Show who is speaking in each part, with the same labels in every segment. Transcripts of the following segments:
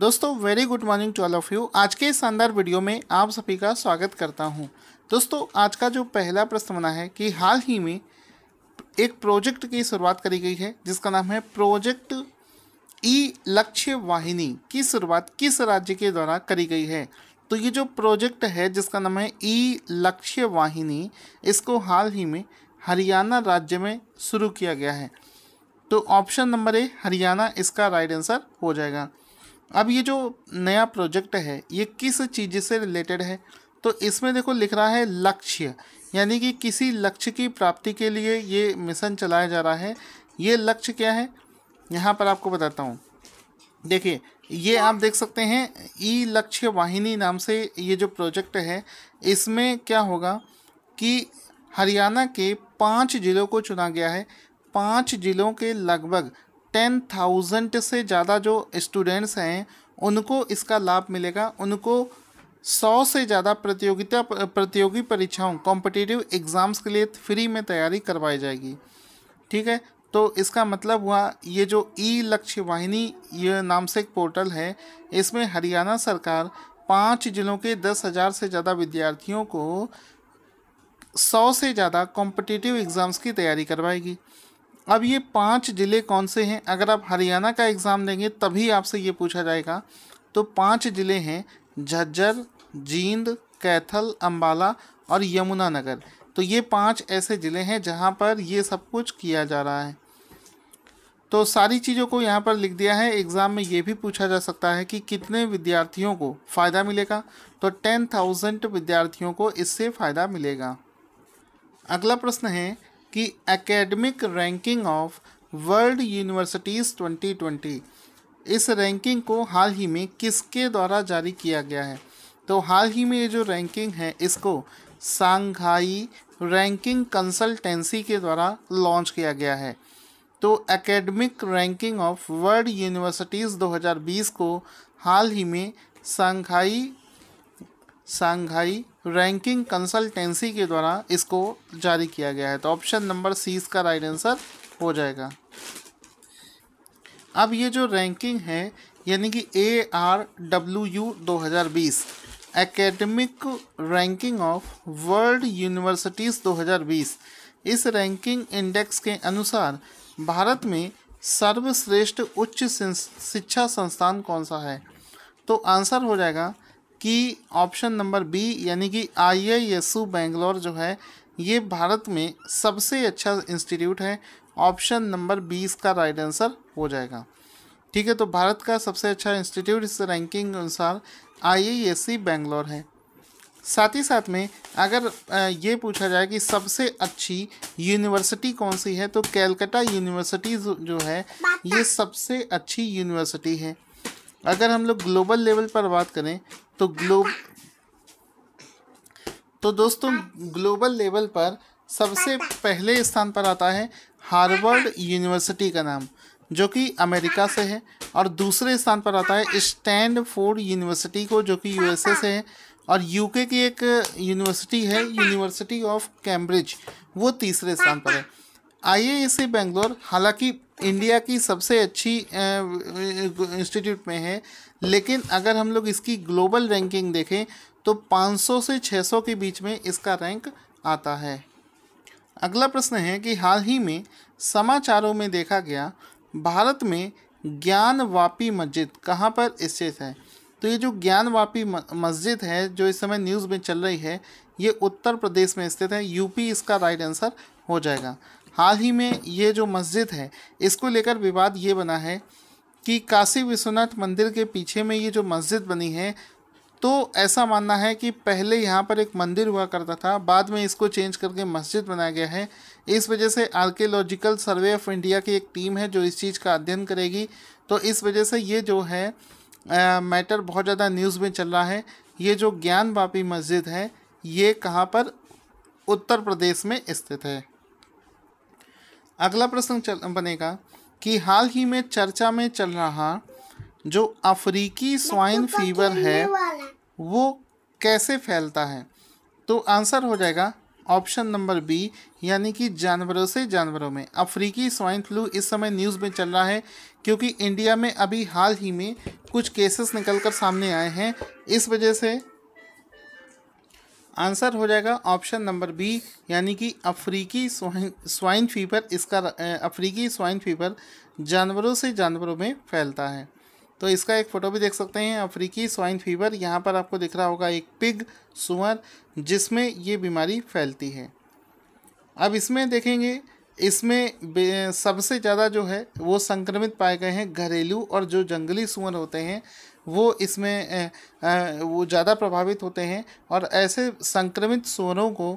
Speaker 1: दोस्तों very good morning to all of you आज के इस शानदार वीडियो में आप सभी का स्वागत करता हूं। दोस्तों आज का जो पहला प्रश्न बना है कि हाल ही में एक प्रोजेक्ट की शुरुआत करी गई है जिसका नाम है प्रोजेक्ट ई लक्ष्य वाहिनी की शुरुआत किस राज्य के द्वारा करी गई है तो ये जो प्रोजेक्ट है जिसका नाम है ई लक्ष्य वाहिनी इसको हाल ही में हरियाणा राज्य में शुरू किया गया है तो ऑप्शन नंबर ए हरियाणा इसका राइट आंसर हो जाएगा अब ये जो नया प्रोजेक्ट है ये किस चीज़ से रिलेटेड है तो इसमें देखो लिख रहा है लक्ष्य यानी कि किसी लक्ष्य की प्राप्ति के लिए ये मिशन चलाया जा रहा है ये लक्ष्य क्या है यहाँ पर आपको बताता हूँ देखिए ये आप देख सकते हैं ई लक्ष्य वाहिनी नाम से ये जो प्रोजेक्ट है इसमें क्या होगा कि हरियाणा के पाँच ज़िलों को चुना गया है पाँच ज़िलों के लगभग टेन थाउजेंड से ज़्यादा जो स्टूडेंट्स हैं उनको इसका लाभ मिलेगा उनको सौ से ज़्यादा प्रतियोगिता प्रतियोगी परीक्षाओं कॉम्पिटिटिव एग्ज़ाम्स के लिए फ्री में तैयारी करवाई जाएगी ठीक है तो इसका मतलब हुआ ये जो ई लक्ष्य वाहिनी ये नाम से एक पोर्टल है इसमें हरियाणा सरकार पाँच जिलों के दस हज़ार से ज़्यादा विद्यार्थियों को सौ से ज़्यादा कॉम्पिटिटिव एग्ज़ाम्स की तैयारी करवाएगी अब ये पांच ज़िले कौन से हैं अगर आप हरियाणा का एग्ज़ाम देंगे तभी आपसे ये पूछा जाएगा तो पांच ज़िले हैं झज्जर जींद कैथल अम्बाला और यमुनानगर तो ये पांच ऐसे ज़िले हैं जहाँ पर ये सब कुछ किया जा रहा है तो सारी चीज़ों को यहाँ पर लिख दिया है एग्ज़ाम में ये भी पूछा जा सकता है कि कितने विद्यार्थियों को फ़ायदा मिलेगा तो टेन थाउजेंड विद्यार्थियों को इससे फ़ायदा मिलेगा अगला प्रश्न है की academic ranking of world universities 2020 इस रैंकिंग को हाल ही में किसके द्वारा जारी किया गया है तो हाल ही में ये जो रैंकिंग है इसको सांघाई रैंकिंग कंसल्टेंसी के द्वारा लॉन्च किया गया है तो academic ranking of world universities 2020 को हाल ही में सांघाई सांघाई रैंकिंग कंसल्टेंसी के द्वारा इसको जारी किया गया है तो ऑप्शन नंबर सी इसका राइट आंसर हो जाएगा अब ये जो रैंकिंग है यानी कि ए आर डब्ल्यू यू दो हज़ार बीस academic ranking of world universities 2020 इस रैंकिंग इंडेक्स के अनुसार भारत में सर्वश्रेष्ठ उच्च शिक्षा संस्थान कौन सा है तो आंसर हो जाएगा कि ऑप्शन नंबर बी यानी कि I I S U Bangalore जो है ये भारत में सबसे अच्छा इंस्टीट्यूट है ऑप्शन नंबर बी इसका राइट आंसर हो जाएगा ठीक है तो भारत का सबसे अच्छा इंस्टीट्यूट इस रैंकिंग अनुसार आई आई एस सी बेंगलोर है साथ ही साथ में अगर ये पूछा जाए कि सबसे अच्छी यूनिवर्सिटी कौन सी है तो कैलकाटा यूनिवर्सिटी जो है ये सबसे अच्छी यूनिवर्सिटी है अगर हम लोग ग्लोबल लेवल पर बात करें तो ग्लोब तो दोस्तों ग्लोबल लेवल पर सबसे पहले स्थान पर आता है हार्वर्ड यूनिवर्सिटी का नाम जो कि अमेरिका से है और दूसरे स्थान पर आता है स्टैंड फोर्ड यूनिवर्सिटी को जो कि यूएसए से है और यूके की एक यूनिवर्सिटी है यूनिवर्सिटी ऑफ कैम्ब्रिज वो तीसरे स्थान पर है आईआईएससी बेंगलोर हालांकि इंडिया की सबसे अच्छी इंस्टीट्यूट में है लेकिन अगर हम लोग इसकी ग्लोबल रैंकिंग देखें तो 500 से 600 के बीच में इसका रैंक आता है अगला प्रश्न है कि हाल ही में समाचारों में देखा गया भारत में ज्ञान वापी मस्जिद कहाँ पर स्थित है तो ये जो ज्ञान वापी मस्जिद है जो इस समय न्यूज़ में चल रही है ये उत्तर प्रदेश में स्थित है यूपी इसका राइट आंसर हो जाएगा हाल ही में ये जो मस्जिद है इसको लेकर विवाद ये बना है कि काशी विश्वनाथ मंदिर के पीछे में ये जो मस्जिद बनी है तो ऐसा मानना है कि पहले यहाँ पर एक मंदिर हुआ करता था बाद में इसको चेंज करके मस्जिद बनाया गया है इस वजह से आर्कियोलॉजिकल सर्वे ऑफ इंडिया की एक टीम है जो इस चीज़ का अध्ययन करेगी तो इस वजह से ये जो है आ, मैटर बहुत ज़्यादा न्यूज़ में चल रहा है ये जो ज्ञान मस्जिद है ये कहाँ पर उत्तर प्रदेश में स्थित है अगला प्रश्न चल बनेगा कि हाल ही में चर्चा में चल रहा जो अफ्रीकी स्वाइन फीवर है वो कैसे फैलता है तो आंसर हो जाएगा ऑप्शन नंबर बी यानी कि जानवरों से जानवरों में अफ्रीकी स्वाइन फ्लू इस समय न्यूज़ में चल रहा है क्योंकि इंडिया में अभी हाल ही में कुछ केसेस निकलकर सामने आए हैं इस वजह से आंसर हो जाएगा ऑप्शन नंबर बी यानी कि अफ्रीकी स्वाइन फीवर इसका अफ्रीकी स्वाइन फीवर जानवरों से जानवरों में फैलता है तो इसका एक फ़ोटो भी देख सकते हैं अफ्रीकी स्वाइन फीवर यहाँ पर आपको दिख रहा होगा एक पिग सुअर जिसमें ये बीमारी फैलती है अब इसमें देखेंगे इसमें सबसे ज़्यादा जो है वो संक्रमित पाए गए हैं घरेलू और जो जंगली सुअर होते हैं वो इसमें वो ज़्यादा प्रभावित होते हैं और ऐसे संक्रमित स्वरों को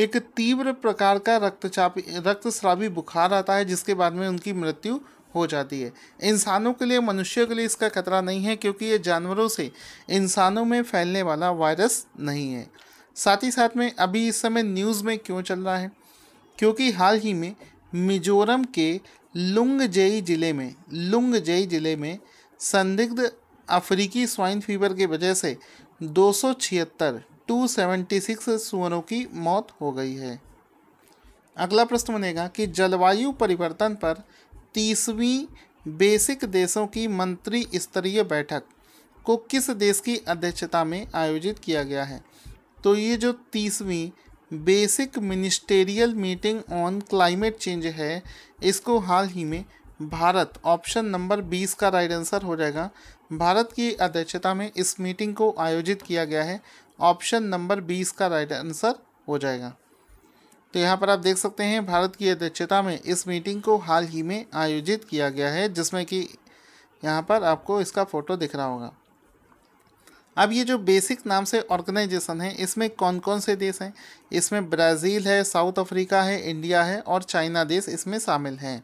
Speaker 1: एक तीव्र प्रकार का रक्तचाप रक्तस्रावी बुखार आता है जिसके बाद में उनकी मृत्यु हो जाती है इंसानों के लिए मनुष्यों के लिए इसका खतरा नहीं है क्योंकि ये जानवरों से इंसानों में फैलने वाला वायरस नहीं है साथ ही साथ में अभी इस समय न्यूज़ में क्यों चल रहा है क्योंकि हाल ही में मिजोरम के लुंगजेई ज़िले में लुंगजेई ज़िले में संदिग्ध अफ्रीकी स्वाइन फीवर की वजह से दो सौ छिहत्तर टू सेवेंटी सिक्स सुअरों की मौत हो गई है अगला प्रश्न बनेगा कि जलवायु परिवर्तन पर तीसवीं बेसिक देशों की मंत्री स्तरीय बैठक को किस देश की अध्यक्षता में आयोजित किया गया है तो ये जो तीसवीं basic ministerial meeting on climate change है इसको हाल ही में भारत ऑप्शन नंबर बीस का राइट आंसर हो जाएगा भारत की अध्यक्षता में इस मीटिंग को आयोजित किया गया है ऑप्शन नंबर बीस का राइट आंसर हो जाएगा तो यहाँ पर आप देख सकते हैं भारत की अध्यक्षता में इस मीटिंग को हाल ही में आयोजित किया गया है जिसमें कि यहाँ पर आपको इसका फ़ोटो दिख रहा होगा अब ये जो बेसिक नाम से ऑर्गेनाइजेशन है इसमें कौन कौन से देश हैं इसमें ब्राज़ील है साउथ अफ्रीका है इंडिया है और चाइना देश इसमें शामिल हैं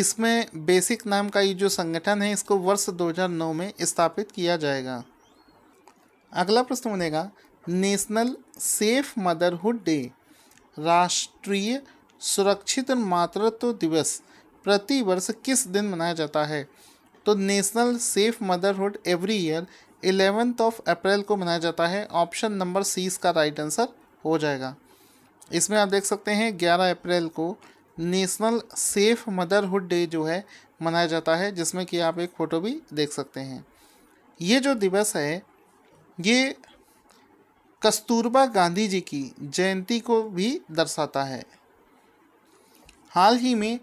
Speaker 1: इसमें बेसिक नाम का ये जो संगठन है इसको वर्ष 2009 में स्थापित किया जाएगा अगला प्रश्न बनेगा नेशनल सेफ मदरहुड डे राष्ट्रीय सुरक्षित मातृत्व दिवस प्रति वर्ष किस दिन मनाया जाता है तो national safe motherhood every year eleventh of April को मनाया जाता है ऑप्शन नंबर सी इसका राइट आंसर हो जाएगा इसमें आप देख सकते हैं ग्यारह अप्रैल को नेशनल सेफ मदरहुड डे जो है मनाया जाता है जिसमें कि आप एक फ़ोटो भी देख सकते हैं ये जो दिवस है ये कस्तूरबा गांधी जी की जयंती को भी दर्शाता है हाल ही में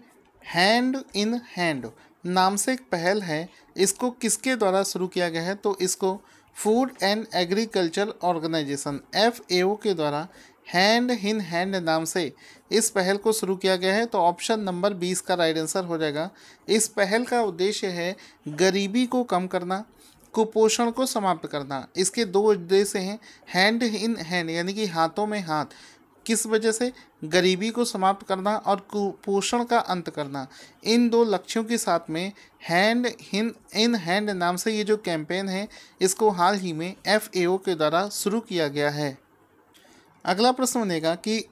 Speaker 1: हैंड इन हैंड नाम से एक पहल है इसको किसके द्वारा शुरू किया गया है तो इसको food and agriculture organization F के द्वारा हैंड इन हैंड नाम से इस पहल को शुरू किया गया है तो ऑप्शन नंबर बीस का राइट आंसर हो जाएगा इस पहल का उद्देश्य है गरीबी को कम करना कुपोषण को समाप्त करना इसके दो उद्देश्य हैं हैंड इन हैंड यानी कि हाथों में हाथ किस वजह से गरीबी को समाप्त करना और कुपोषण का अंत करना इन दो लक्ष्यों के साथ में हैंड इन इन हैंड नाम से ये जो कैंपेन है इसको हाल ही में एफ के द्वारा शुरू किया गया है अगला प्रश्न बनेगा कि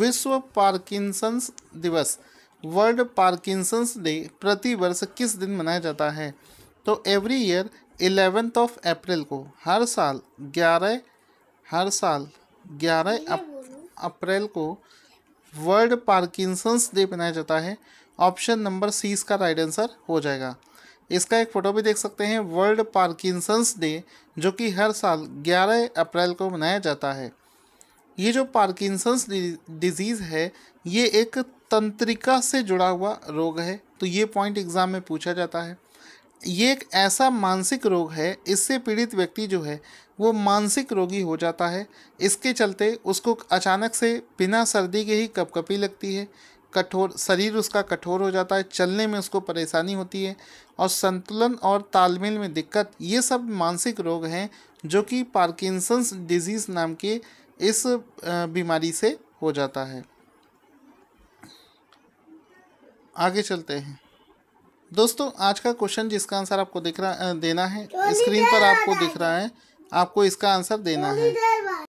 Speaker 1: विश्व पार्किंसंस दिवस वर्ल्ड पार्किंसंस डे प्रति वर्ष किस दिन मनाया जाता है तो every year eleventh of April को हर साल ग्यारह हर साल ग्यारह अप्रैल को वर्ल्ड पार्किंसंस डे मनाया जाता है ऑप्शन नंबर सी इसका राइट आंसर हो जाएगा इसका एक फ़ोटो भी देख सकते हैं वर्ल्ड पार्किंसंस डे जो कि हर साल 11 अप्रैल को मनाया जाता है ये जो पार्किंसंस डिजीज़ है ये एक तंत्रिका से जुड़ा हुआ रोग है तो ये पॉइंट एग्ज़ाम में पूछा जाता है ये एक ऐसा मानसिक रोग है इससे पीड़ित व्यक्ति जो है वो मानसिक रोगी हो जाता है इसके चलते उसको अचानक से बिना सर्दी के ही कपकपी लगती है कठोर शरीर उसका कठोर हो जाता है चलने में उसको परेशानी होती है और संतुलन और तालमेल में दिक्कत ये सब मानसिक रोग हैं जो कि पार्किंसंस डिजीज़ नाम के इस बीमारी से हो जाता है आगे चलते हैं दोस्तों आज का क्वेश्चन जिसका आंसर आपको दिख रहा देना है स्क्रीन पर आपको दिख रहा है आपको इसका आंसर देना है